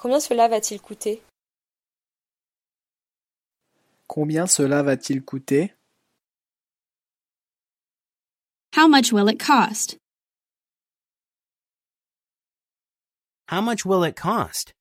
Combien cela va-t-il coûter Combien cela va-t-il coûter How much will it cost? How much will it cost?